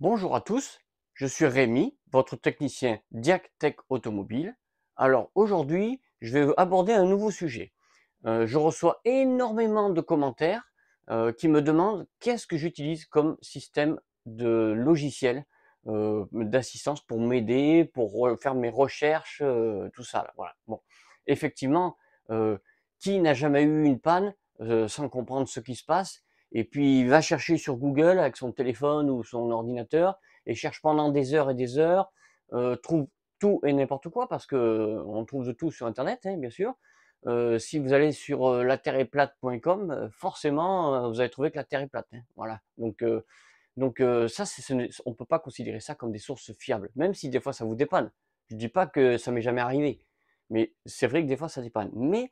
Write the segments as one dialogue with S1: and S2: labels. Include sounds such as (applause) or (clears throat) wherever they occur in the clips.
S1: Bonjour à tous, je suis Rémi, votre technicien Diactech Automobile. Alors aujourd'hui, je vais aborder un nouveau sujet. Euh, je reçois énormément de commentaires euh, qui me demandent qu'est-ce que j'utilise comme système de logiciel euh, d'assistance pour m'aider, pour faire mes recherches, tout ça. voilà. Bon, effectivement, qui n'a jamais eu une panne sans comprendre ce qui se passe et puis il va chercher sur Google avec son téléphone ou son ordinateur et cherche pendant des heures et des heures, euh, trouve tout et n'importe quoi parce que on trouve de tout sur Internet, hein, bien sûr. Euh, si vous allez sur euh, euh forcément vous allez trouver que la Terre est plate. Hein, voilà. Donc donc ça, on on peut pas considérer ça comme des sources fiables, même si des fois ça vous dépanne. Je dis pas que ça m'est jamais arrivé, mais c'est vrai que des fois ça dépanne. Mais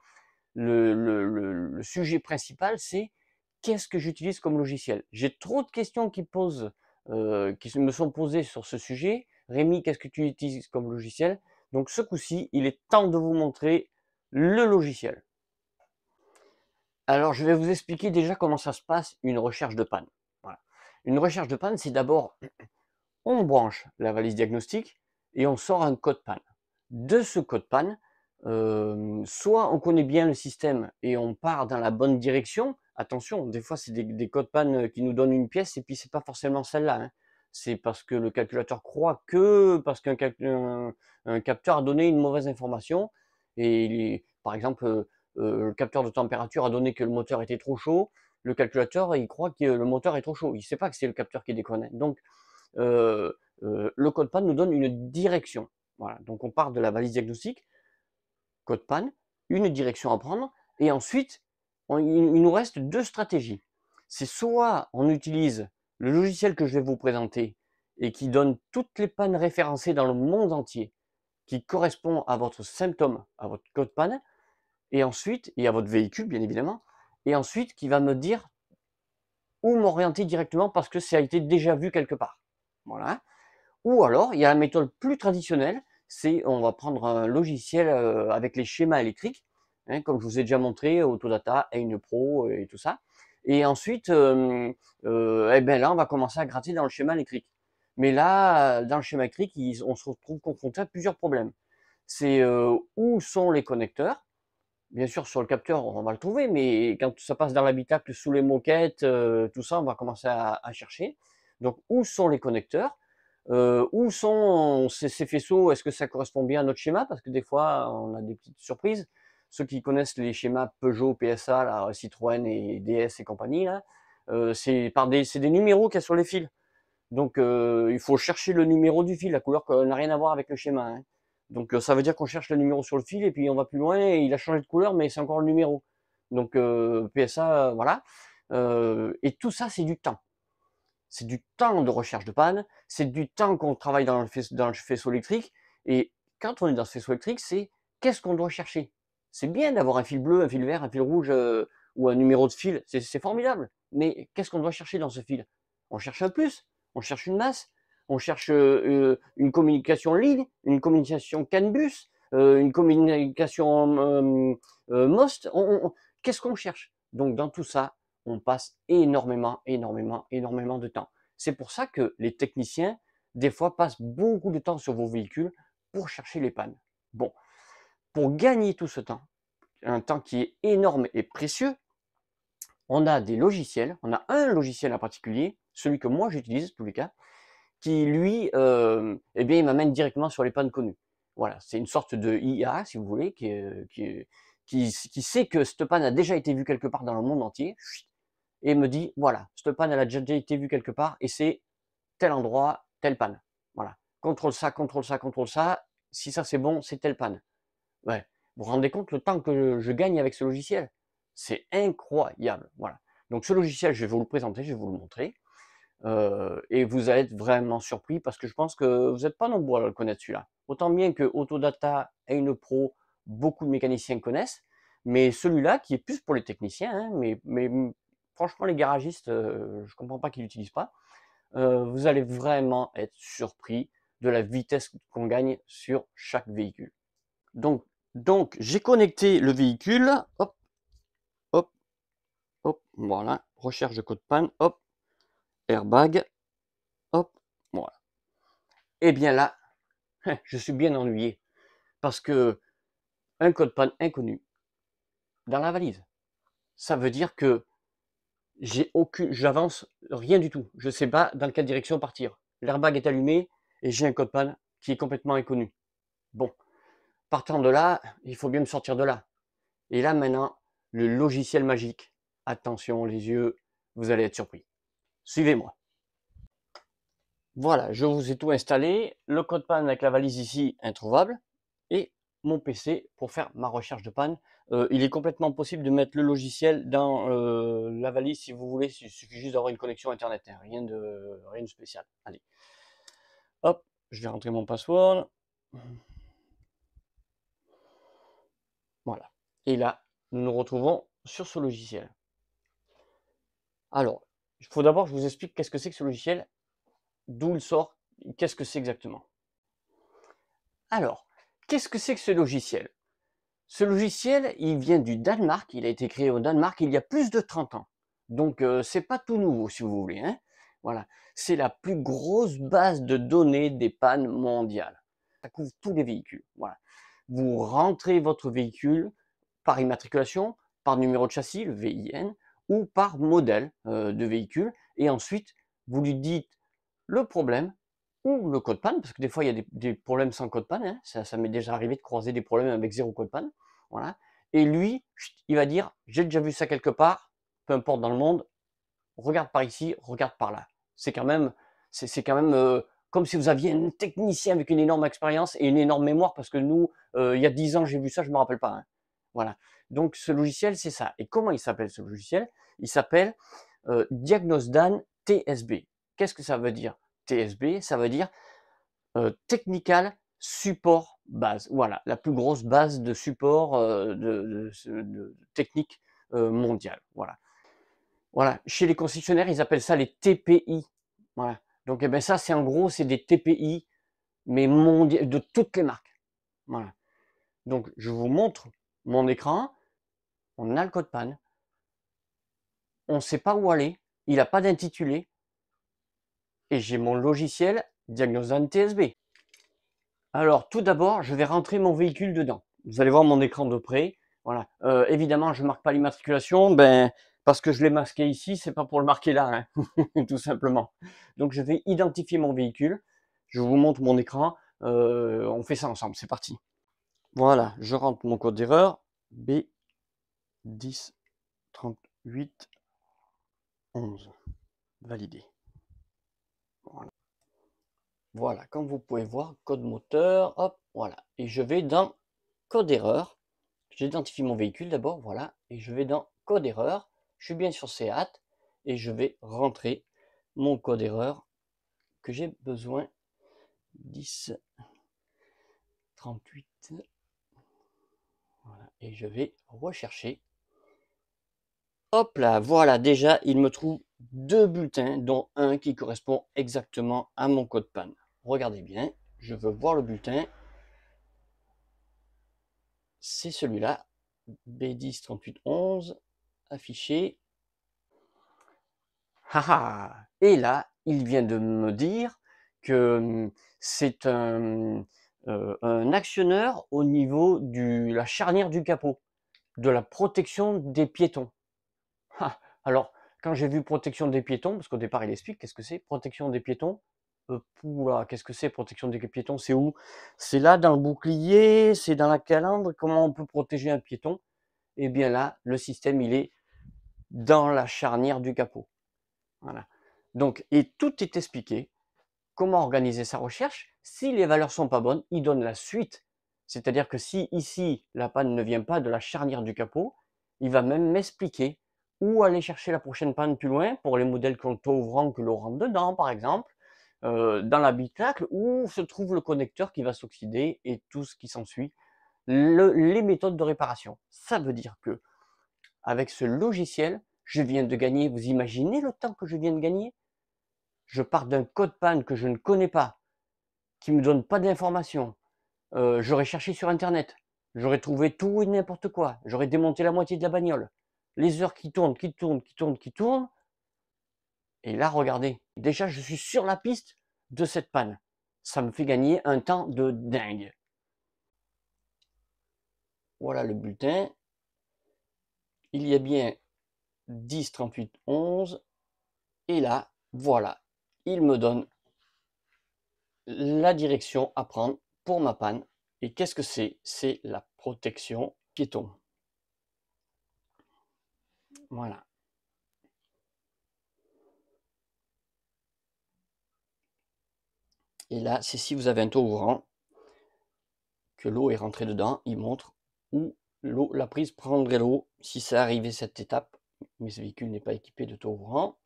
S1: le sujet principal, c'est qu'est-ce que j'utilise comme logiciel J'ai trop de questions qui, posent, euh, qui me sont posées sur ce sujet. Rémi, qu'est-ce que tu utilises comme logiciel Donc ce coup-ci, il est temps de vous montrer le logiciel. Alors je vais vous expliquer déjà comment ça se passe une recherche de panne. Une recherche de panne, c'est d'abord, (clears throat) on branche la valise diagnostique et on sort un code panne. De ce code panne, euh, soit on connaît bien le système et on part dans la bonne direction attention, des fois, c'est des, codes PAN euh, qui nous donnent une pièce et puis c'est pas forcément celle-là. Hein. C'est parce que le calculateur croit que parce qu'un capteur a donné une mauvaise information. Et par exemple, euh, euh, le capteur de température a donné que le moteur était trop chaud. Le calculateur, il croit que le moteur est trop chaud. Il sait pas que c'est le capteur qui déconne. Hein. Donc, le code PAN nous donne une direction. Voilà. Donc, on part de la valise diagnostique, code PAN, une direction à prendre. Et ensuite, il nous reste deux stratégies. C'est soit on utilise le logiciel que je vais vous présenter et qui donne toutes les pannes référencées dans le monde entier, qui correspond à votre symptôme, à votre code panne, et ensuite, et à votre véhicule bien évidemment, et ensuite qui va me dire où m'orienter directement parce que ça a été déjà vu quelque part. Voilà. Ou alors, il y a la méthode plus traditionnelle, c'est on va prendre un logiciel euh, avec les schémas électriques Hein, comme je vous ai déjà montré, Autodata, Aine Pro euh, et tout ça. Et ensuite, euh, euh, eh ben là, on va commencer à gratter dans le schéma électrique. Mais là, dans le schéma électrique, on se retrouve confronté à plusieurs problèmes. C'est où sont les connecteurs Bien sûr, sur le capteur, on va le trouver, mais quand ça passe dans l'habitacle, sous les moquettes, tout ça, on va commencer à, chercher. Donc, où sont les connecteurs Où sont ces faisceaux Est-ce que ça correspond bien à notre schéma Parce que des fois, on a des petites surprises ceux qui connaissent les schémas Peugeot, PSA, Citroën et DS et compagnie, euh, c'est par des, numéros qu'il y a sur les fils. Donc euh, il faut chercher le numéro du fil, la couleur n'a rien à voir avec le schéma. Hein. Donc euh, ça veut dire qu'on cherche le numéro sur le fil et puis on va plus loin il a changé de couleur mais c'est encore le numéro. Donc PSA, voilà. et tout ça c'est du temps. C'est du temps de recherche de panne, c'est du temps qu'on travaille dans le, dans le faisceau électrique. Et quand on est dans ce faisceau électrique, c'est qu'est-ce qu'on doit chercher c'est bien d'avoir un fil bleu, un fil vert, un fil rouge euh, ou un numéro de fil, c'est formidable. Mais qu'est-ce qu'on doit chercher dans ce fil On cherche un plus, on cherche une masse, on cherche euh, euh, une communication ligne, une communication canbus, une communication most. qu'est-ce qu'on cherche Donc dans tout ça, on passe énormément, énormément, énormément de temps. C'est pour ça que les techniciens, des fois, passent beaucoup de temps sur vos véhicules pour chercher les pannes. Bon, pour gagner tout ce temps, un temps qui est énorme et précieux, on a des logiciels, on a un logiciel en particulier, celui que moi j'utilise, tous les cas, qui lui, euh, eh bien, il m'amène directement sur les pannes connues. Voilà, c'est une sorte de IA, si vous voulez, qui, qui, sait que cette panne a déjà été vue quelque part dans le monde entier, et me dit, voilà, cette panne, elle a déjà été vue quelque part, et c'est tel endroit, telle panne. Voilà, contrôle ça, contrôle ça, contrôle ça, si ça c'est bon, c'est telle panne. Vous vous rendez compte le temps que je gagne avec ce logiciel C'est incroyable. Voilà. Donc ce logiciel, je vais vous le présenter, je vais vous le montrer. Euh, et vous allez être vraiment surpris parce que je pense que vous n'êtes pas nombreux à le connaître celui-là. Autant bien que Autodata et une pro, beaucoup de mécaniciens connaissent, mais celui-là qui est plus pour les techniciens, hein, mais, mais, franchement les garagistes, euh, je ne comprends pas qu'ils l'utilisent pas. Euh, vous allez vraiment être surpris de la vitesse qu'on gagne sur chaque véhicule. Donc donc, j'ai connecté le véhicule. Hop, hop, hop, voilà. Recherche de code panne, hop. Airbag, hop, voilà. Et eh bien là, (laughs) je suis bien ennuyé. Parce que un code panne inconnu dans la valise. Ça veut dire que j'ai aucune, j'avance rien du tout. Je ne sais pas dans quelle direction partir. L'airbag est allumé et j'ai un code panne qui est complètement inconnu. Bon, partant de là, il faut bien me sortir de là. Et là maintenant, le logiciel magique. Attention les yeux, vous allez être surpris. Suivez-moi. Voilà, je vous ai tout installé. Le code panne avec la valise ici, introuvable. Et mon PC pour faire ma recherche de panne. Euh, il est complètement possible de mettre le logiciel dans euh, la valise si vous voulez. Il suffit juste d'avoir une connexion Internet. Hein. Rien, de, rien de spécial. Allez. Hop, je vais rentrer mon password. Voilà. Et là, nous nous retrouvons sur ce logiciel. Alors, il faut d'abord que je vous explique qu'est-ce que c'est que ce logiciel, d'où il sort, qu'est-ce que c'est exactement. Alors, qu'est-ce que c'est que ce logiciel Ce logiciel, il vient du Danemark, il a été créé au Danemark il y a plus de 30 ans. Donc, euh, c'est pas tout nouveau, si vous voulez. Hein. voilà. C'est la plus grosse base de données des pannes mondiales. Ça couvre tous les véhicules. Voilà vous rentrez votre véhicule par immatriculation, par numéro de châssis, le VIN, ou par modèle euh, de véhicule, et ensuite vous lui dites le problème ou le code panne, parce que des fois il y a des, problèmes sans code panne, hein. ça, m'est déjà arrivé de croiser des problèmes avec zéro code panne, voilà. Et lui, il va dire j'ai déjà vu ça quelque part, peu importe dans le monde, regarde par ici, regarde par là. C'est quand même, c'est quand même euh, comme si vous aviez un technicien avec une énorme expérience et une énorme mémoire, parce que nous, euh, il y a 10 ans, j'ai vu ça, je ne me rappelle pas. Hein. Voilà. Donc ce logiciel, c'est ça. Et comment il s'appelle ce logiciel Il s'appelle euh, TSB. Qu'est-ce que ça veut dire TSB Ça veut dire euh, Technical Support Base. Voilà, la plus grosse base de support euh, de, technique mondiale. Voilà. Voilà. Chez les concessionnaires, ils appellent ça les TPI. Voilà. Donc, eh ben, ça, c'est en gros, c'est des TPI, mais de toutes les marques. Voilà. Donc, je vous montre mon écran. On a le code PAN. On ne sait pas où aller. Il n'a pas d'intitulé. Et j'ai mon logiciel Diagnosant TSB. Alors, tout d'abord, je vais rentrer mon véhicule dedans. Vous allez voir mon écran de près. Voilà. Euh, évidemment, je ne marque pas l'immatriculation. Ben, parce que je l'ai masqué ici, c'est pas pour le marquer là, hein, (laughs) tout simplement. Donc je vais identifier mon véhicule, je vous montre mon écran, euh, on fait ça ensemble, c'est parti. Voilà, je rentre mon code d'erreur, B10 38 11. Validé. Voilà. comme vous pouvez voir, code moteur, hop, voilà. Et je vais dans code d'erreur. j'identifie mon véhicule d'abord, voilà, et je vais dans code erreur, je suis bien sur Seat et je vais rentrer mon code erreur que j'ai besoin 10 38 voilà. et je vais rechercher hop là voilà déjà il me trouve deux bulletins dont un qui correspond exactement à mon code panne regardez bien je veux voir le bulletin c'est celui-là B10 38 11 afficher. Et là, il vient de me dire que hum, c'est euh, un, actionneur au niveau de la charnière du capot, de la protection des piétons. Alors, quand j'ai vu protection des piétons, parce qu'au départ il explique qu'est-ce que c'est, protection des piétons, euh, qu'est-ce que c'est protection des piétons C'est où C'est là dans le bouclier, c'est dans la calandre, comment on peut protéger un piéton Eh bien là, le système, il est dans la charnière du capot. Voilà. Donc, et tout est expliqué. Comment organiser sa recherche Si les valeurs sont pas bonnes, il donne la suite. C'est-à-dire que si ici la panne ne vient pas de la charnière du capot, il va même m'expliquer où aller chercher la prochaine panne plus loin pour les modèles qu'on ouvrant que l'on rentre dedans, par exemple, euh, dans l'habitacle où se trouve le connecteur qui va s'oxyder et tout ce qui s'ensuit. les méthodes de réparation. Ça veut dire que avec ce logiciel, je viens de gagner, vous imaginez le temps que je viens de gagner Je pars d'un code panne que je ne connais pas, qui ne me donne pas d'informations. Euh, j'aurais cherché sur Internet, j'aurais trouvé tout et n'importe quoi, j'aurais démonté la moitié de la bagnole. Les heures qui tournent, qui tournent, qui tournent, qui tournent. Et là, regardez, déjà, je suis sur la piste de cette panne. Ça me fait gagner un temps de dingue. Voilà le bulletin il y a bien 10, 38, 11. Et là, voilà, il me donne la direction à prendre pour ma panne. Et qu'est-ce que c'est C'est la protection piéton. Voilà. Et là, c'est si vous avez un taux ouvrant hein, que l'eau est rentrée dedans, il montre où la prise prendrait l'eau si c'est arrivé cette étape, mais ce véhicule n'est pas équipé de ouvrant.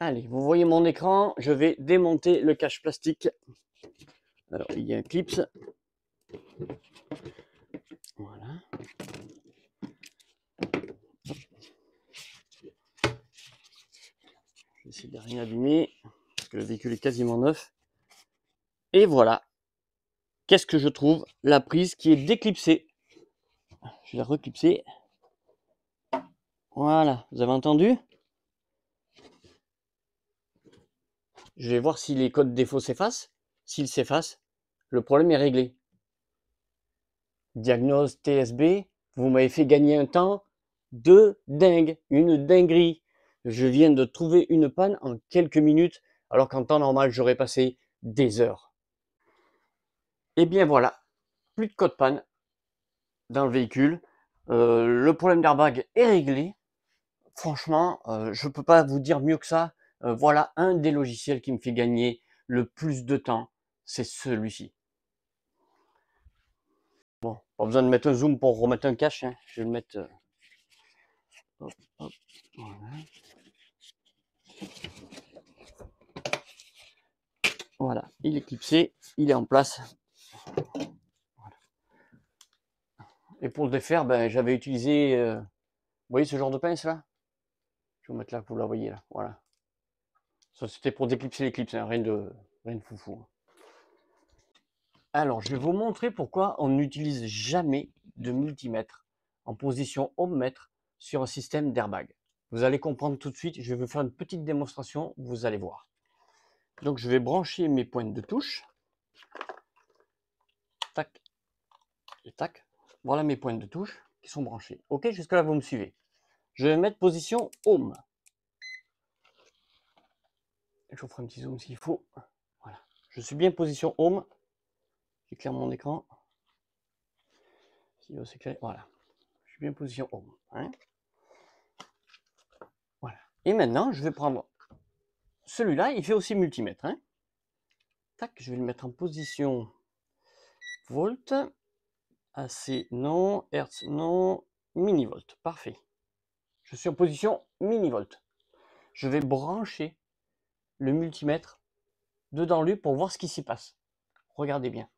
S1: Allez, vous voyez mon écran, je vais démonter le cache plastique. Alors, il y a un clips. Voilà. Je vais essayer de rien abîmer, parce que le véhicule est quasiment neuf. Et voilà. Qu'est-ce que je trouve La prise qui est déclipsée je vais la reclipser. Voilà, vous avez entendu Je vais voir si les codes défauts s'effacent. S'ils s'effacent, le problème est réglé. Diagnose TSB, vous m'avez fait gagner un temps de dingue, une dinguerie. Je viens de trouver une panne en quelques minutes, alors qu'en temps normal, j'aurais passé des heures. Et eh bien voilà, plus de code panne, dans le véhicule. Euh, le problème d'airbag est réglé. Franchement, euh, je ne peux pas vous dire mieux que ça. Euh, voilà un des logiciels qui me fait gagner le plus de temps. C'est celui-ci. Bon, pas besoin de mettre un zoom pour remettre un cache. Hein. Je vais le mettre. voilà. voilà, il est clipsé, il est en place. Et pour le défaire, ben, j'avais utilisé, euh, vous voyez ce genre de pince là Je vais vous mettre là, que vous la voyez là, voilà. Ça c'était pour déclipser l'éclipse, clips, hein, rien, de, rien foufou. Hein. Alors, je vais vous montrer pourquoi on n'utilise jamais de multimètre en position ohmmètre sur un système d'airbag. Vous allez comprendre tout de suite, je vais vous faire une petite démonstration, vous allez voir. Donc, je vais brancher mes pointes de touche. Tac, et tac. Voilà mes pointes de touche qui sont branchées. Ok, jusque-là, vous me suivez. Je vais mettre position Home. Je vous ferai un petit zoom s'il faut. Voilà. Je suis bien position Home. J'éclaire mon écran. voilà. Je suis bien position Home. Hein. voilà. Et maintenant, je vais prendre celui-là. Il fait aussi multimètre. Hein. Tac, je vais le mettre en position Volt. AC non, Hertz non, millivolt, parfait. Je suis en position millivolt. Je vais brancher le multimètre dedans lui pour voir ce qui s'y passe. Regardez bien.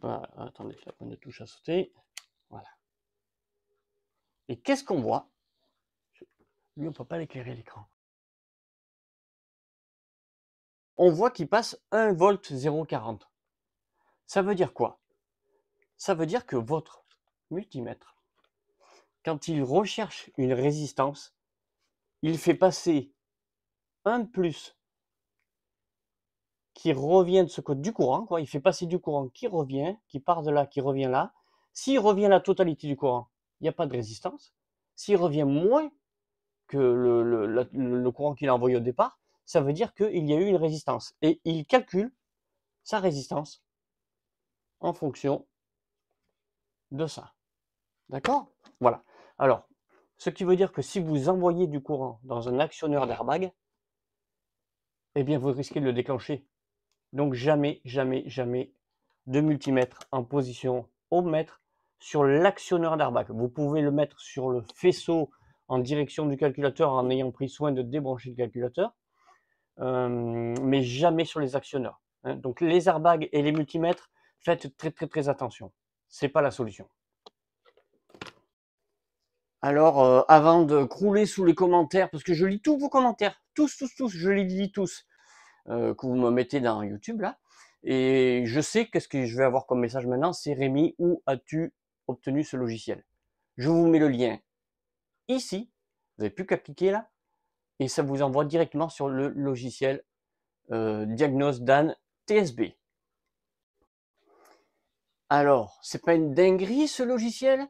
S1: Voilà, attendez, la de touche à sauter. Voilà. Et qu'est-ce qu'on voit Lui, on ne peut pas l'éclairer l'écran on voit qu'il passe 1 volt 0,40. Ça veut dire quoi Ça veut dire que votre multimètre, quand il recherche une résistance, il fait passer un plus qui revient de ce côté du courant, Il fait passer du courant qui revient, qui part de là, qui revient là. S'il revient la totalité du courant, il n'y a pas de résistance. S'il revient moins que le courant qu'il a envoyé au départ, ça veut dire qu'il y a eu une résistance. Et il calcule sa résistance en fonction de ça. D'accord Voilà. Alors, ce qui veut dire que si vous envoyez du courant dans un actionneur d'airbag, eh bien, vous risquez de le déclencher. Donc, jamais, jamais, jamais de multimètre en position au mètre sur l'actionneur d'airbag. Vous pouvez le mettre sur le faisceau en direction du calculateur en ayant pris soin de débrancher le calculateur. Euh, mais jamais sur les actionneurs. Hein. Donc les airbags et les multimètres, faites très très très attention. Ce n'est pas la solution. Alors, euh, avant de crouler sous les commentaires, parce que je lis tous vos commentaires, tous, tous, tous, je les lis tous, euh, que vous me mettez dans YouTube là. Et je sais qu'est-ce que je vais avoir comme message maintenant, c'est Rémi, où as-tu obtenu ce logiciel Je vous mets le lien ici. Vous n'avez plus qu'à cliquer là et ça vous envoie directement sur le logiciel euh, Diagnose Dan TSB. Alors, c'est pas une dinguerie ce logiciel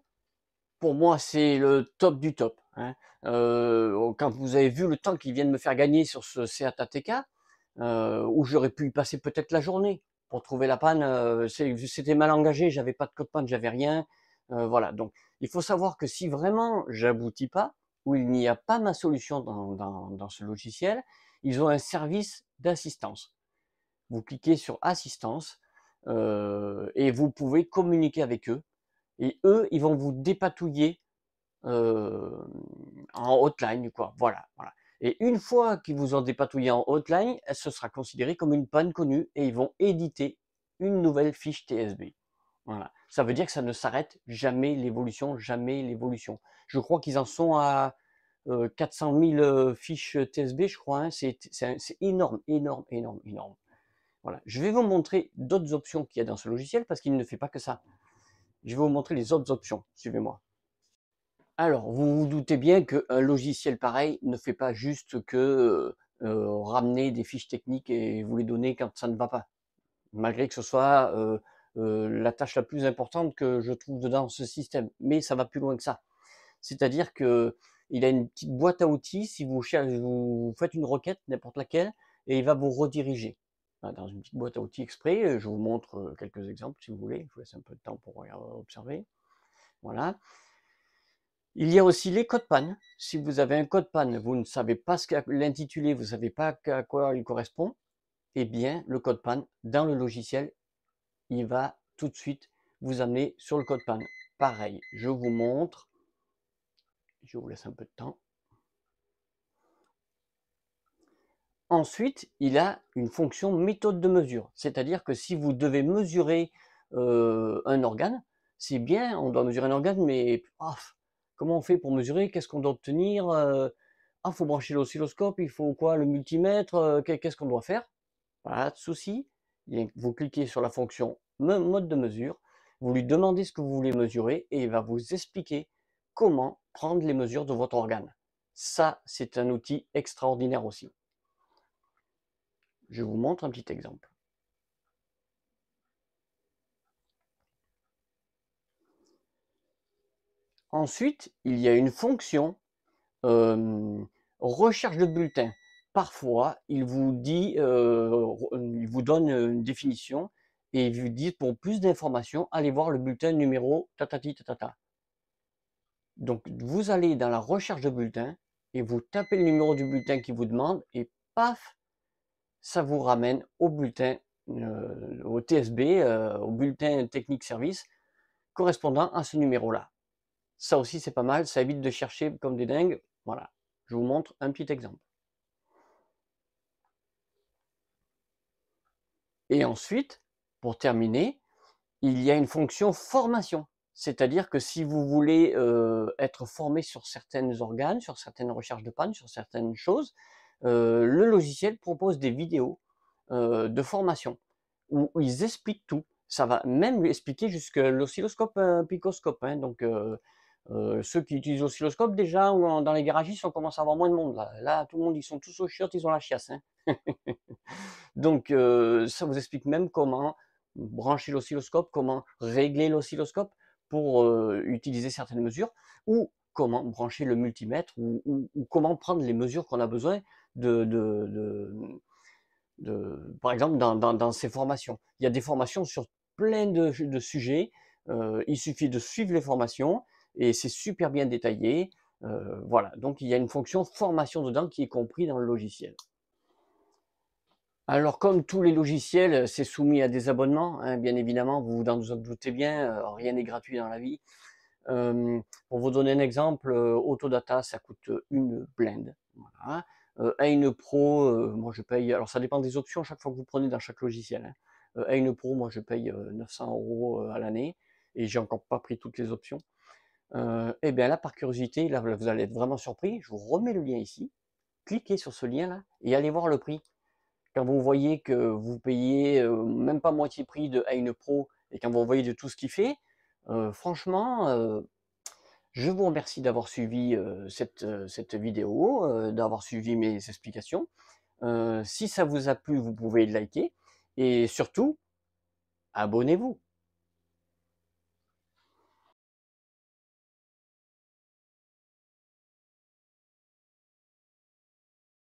S1: Pour moi, c'est le top du top. Hein. Euh, quand vous avez vu le temps qu'il vient de me faire gagner sur ce Seat euh, où j'aurais pu y passer peut-être la journée pour trouver la panne, c'était mal engagé, j'avais pas de code panne, j'avais rien. voilà, donc il faut savoir que si vraiment j'aboutis pas, où il n'y a pas ma solution dans, ce logiciel, ils ont un service d'assistance. Vous cliquez sur assistance euh, et vous pouvez communiquer avec eux. Et eux, ils vont vous dépatouiller euh, en hotline, quoi. Voilà, voilà. Et une fois qu'ils vous ont dépatouillé en hotline, ce sera considéré comme une panne connue et ils vont éditer une nouvelle fiche TSB. Voilà. Ça veut dire que ça ne s'arrête jamais l'évolution, jamais l'évolution. Je crois qu'ils en sont à 400 euh, 000 euh, fiches TSB, je crois. Hein. C'est énorme, énorme, énorme, énorme. Voilà. Je vais vous montrer d'autres options qu'il y a dans ce logiciel parce qu'il ne fait pas que ça. Je vais vous montrer les autres options. Suivez-moi. Alors, vous vous doutez bien qu'un logiciel pareil ne fait pas juste que euh, ramener des fiches techniques et vous les donner quand ça ne va pas. Malgré que ce soit euh, la tâche la plus importante que je trouve dans ce système. Mais ça va plus loin que ça. C'est-à-dire que il a une petite boîte à outils. Si vous, faites une requête, n'importe laquelle, et il va vous rediriger dans une petite boîte à outils exprès. Euh, je vous montre euh, quelques exemples si vous voulez. Je vous laisse un peu de temps pour observer. Voilà. Il y a aussi les codes panne. Si vous avez un code panne, vous ne savez pas ce l'intitulé, vous ne savez pas à quoi il correspond, eh bien, le code panne dans le logiciel, il va tout de suite vous amener sur le code PAN. Pareil, je vous montre. Je vous laisse un peu de temps. Ensuite, il a une fonction méthode de mesure. C'est-à-dire que si vous devez mesurer euh, un organe, c'est bien, on doit mesurer un organe, mais comment on fait pour mesurer Qu'est-ce qu'on doit obtenir il euh, ah, faut brancher l'oscilloscope, il faut quoi Le multimètre euh, Qu'est-ce qu'on doit faire Pas de souci. Vous cliquez sur la fonction mode de mesure, vous lui demandez ce que vous voulez mesurer et il va vous expliquer comment prendre les mesures de votre organe. Ça, c'est un outil extraordinaire aussi. Je vous montre un petit exemple. Ensuite, il y a une fonction euh, recherche de bulletin parfois, il vous dit, euh, euh, il vous donne euh, une définition et il vous dit pour plus d'informations, allez voir le bulletin numéro tatati tatata. Donc, vous allez dans la recherche de bulletin et vous tapez le numéro du bulletin qui vous demande et paf, ça vous ramène au bulletin, au TSB, au bulletin technique service correspondant à ce numéro-là. Ça aussi, c'est pas mal, ça évite de chercher comme des dingues. Voilà, je vous montre un petit exemple. Et ensuite, pour terminer, il y a une fonction formation. C'est-à-dire que si vous voulez euh, être formé sur certains organes, sur certaines recherches de panne, sur certaines choses, euh, le logiciel propose des vidéos euh, de formation où, ils expliquent tout. Ça va même lui expliquer jusque l'oscilloscope, un picoscope. Hein. donc, euh, ceux qui utilisent l'oscilloscope déjà ou dans les garagistes, on commence à avoir moins de monde. Là, là tout le monde, ils sont tous au shirt, ils ont la chiasse. Hein. (laughs) Donc, euh, ça vous explique même comment brancher l'oscilloscope, comment régler l'oscilloscope pour euh, utiliser certaines mesures, ou comment brancher le multimètre, ou, comment prendre les mesures qu'on a besoin de, par exemple, dans, ces formations. Il y a des formations sur plein de, sujets. il suffit de suivre les formations et c'est super bien détaillé. Euh, voilà, donc il y a une fonction formation dedans qui est comprise dans le logiciel. Alors, comme tous les logiciels, euh, c'est soumis à des abonnements, hein, bien évidemment, vous vous en doutez bien, euh, rien n'est gratuit dans la vie. pour vous donner un exemple, Autodata, ça coûte une blinde. Voilà. Pro, moi je paye, alors ça dépend des options chaque fois que vous prenez dans chaque logiciel. Hein. Pro, moi je paye 900 euros à l'année et j'ai encore pas pris toutes les options et euh, eh bien là, par curiosité, là, vous allez être vraiment surpris. Je vous remets le lien ici. Cliquez sur ce lien-là et allez voir le prix. Quand vous voyez que vous payez euh, même pas moitié prix de a Pro et quand vous voyez de tout ce qu'il fait, euh, franchement, je vous remercie d'avoir suivi cette, cette, vidéo, d'avoir suivi mes explications. si ça vous a plu, vous pouvez liker et surtout, abonnez-vous.